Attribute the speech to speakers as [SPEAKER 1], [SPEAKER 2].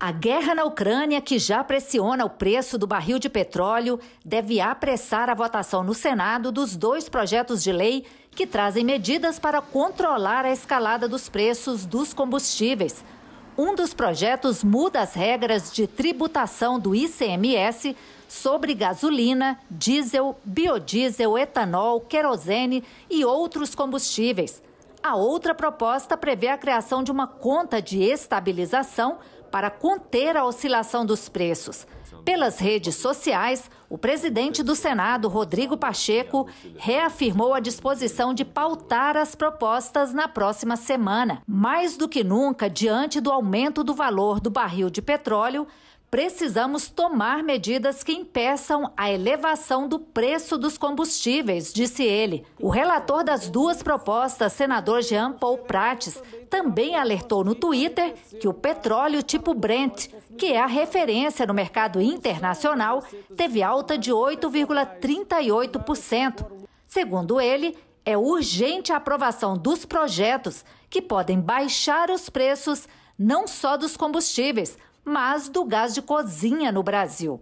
[SPEAKER 1] A guerra na Ucrânia, que já pressiona o preço do barril de petróleo, deve apressar a votação no Senado dos dois projetos de lei que trazem medidas para controlar a escalada dos preços dos combustíveis. Um dos projetos muda as regras de tributação do ICMS sobre gasolina, diesel, biodiesel, etanol, querosene e outros combustíveis. A outra proposta prevê a criação de uma conta de estabilização para conter a oscilação dos preços. Pelas redes sociais, o presidente do Senado, Rodrigo Pacheco, reafirmou a disposição de pautar as propostas na próxima semana. Mais do que nunca, diante do aumento do valor do barril de petróleo, Precisamos tomar medidas que impeçam a elevação do preço dos combustíveis, disse ele. O relator das duas propostas, senador Jean Paul Prates, também alertou no Twitter que o petróleo tipo Brent, que é a referência no mercado internacional, teve alta de 8,38%. Segundo ele, é urgente a aprovação dos projetos que podem baixar os preços não só dos combustíveis, mas do gás de cozinha no Brasil.